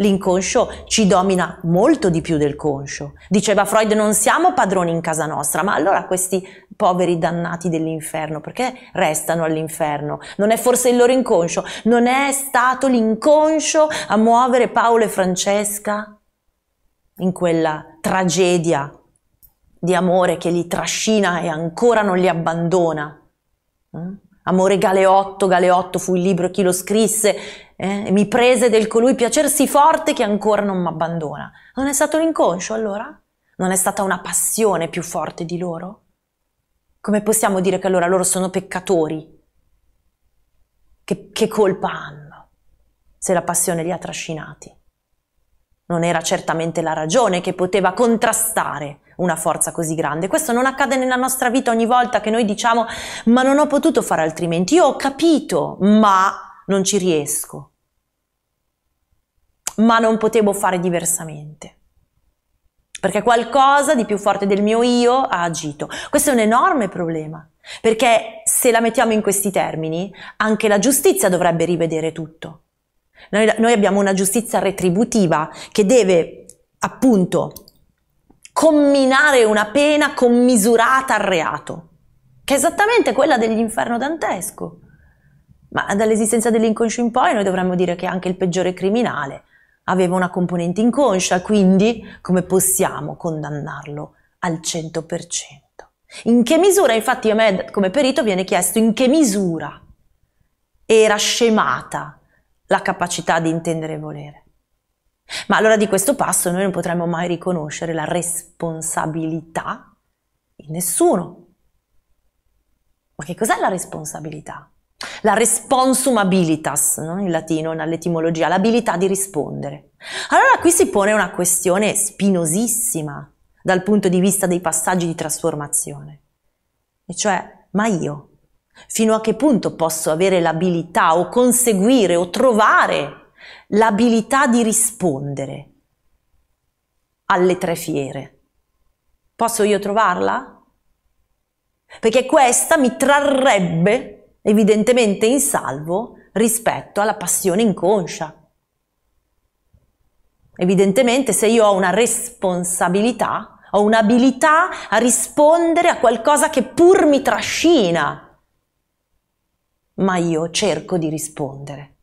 L'inconscio ci domina molto di più del conscio. Diceva Freud, non siamo padroni in casa nostra, ma allora questi poveri dannati dell'inferno, perché restano all'inferno? Non è forse il loro inconscio? Non è stato l'inconscio a muovere Paolo e Francesca in quella tragedia di amore che li trascina e ancora non li abbandona? Mm? Amore Galeotto, Galeotto fu il libro chi lo scrisse, eh, mi prese del colui piacersi forte che ancora non m'abbandona. Non è stato l'inconscio allora? Non è stata una passione più forte di loro? Come possiamo dire che allora loro sono peccatori? Che, che colpa hanno se la passione li ha trascinati? Non era certamente la ragione che poteva contrastare una forza così grande. Questo non accade nella nostra vita ogni volta che noi diciamo ma non ho potuto fare altrimenti, io ho capito ma non ci riesco, ma non potevo fare diversamente perché qualcosa di più forte del mio io ha agito. Questo è un enorme problema, perché se la mettiamo in questi termini, anche la giustizia dovrebbe rivedere tutto. Noi, noi abbiamo una giustizia retributiva che deve appunto comminare una pena commisurata al reato, che è esattamente quella dell'inferno dantesco. Ma dall'esistenza dell'inconscio in poi noi dovremmo dire che anche il peggiore criminale aveva una componente inconscia, quindi come possiamo condannarlo al 100%? In che misura, infatti a me come perito viene chiesto in che misura era scemata la capacità di intendere e volere. Ma allora di questo passo noi non potremmo mai riconoscere la responsabilità in nessuno. Ma che cos'è la responsabilità? La responsumabilitas, no? in latino, nell'etimologia, l'abilità di rispondere. Allora qui si pone una questione spinosissima dal punto di vista dei passaggi di trasformazione. E cioè, ma io fino a che punto posso avere l'abilità o conseguire o trovare l'abilità di rispondere alle tre fiere. Posso io trovarla? Perché questa mi trarrebbe evidentemente in salvo rispetto alla passione inconscia. Evidentemente se io ho una responsabilità, ho un'abilità a rispondere a qualcosa che pur mi trascina, ma io cerco di rispondere.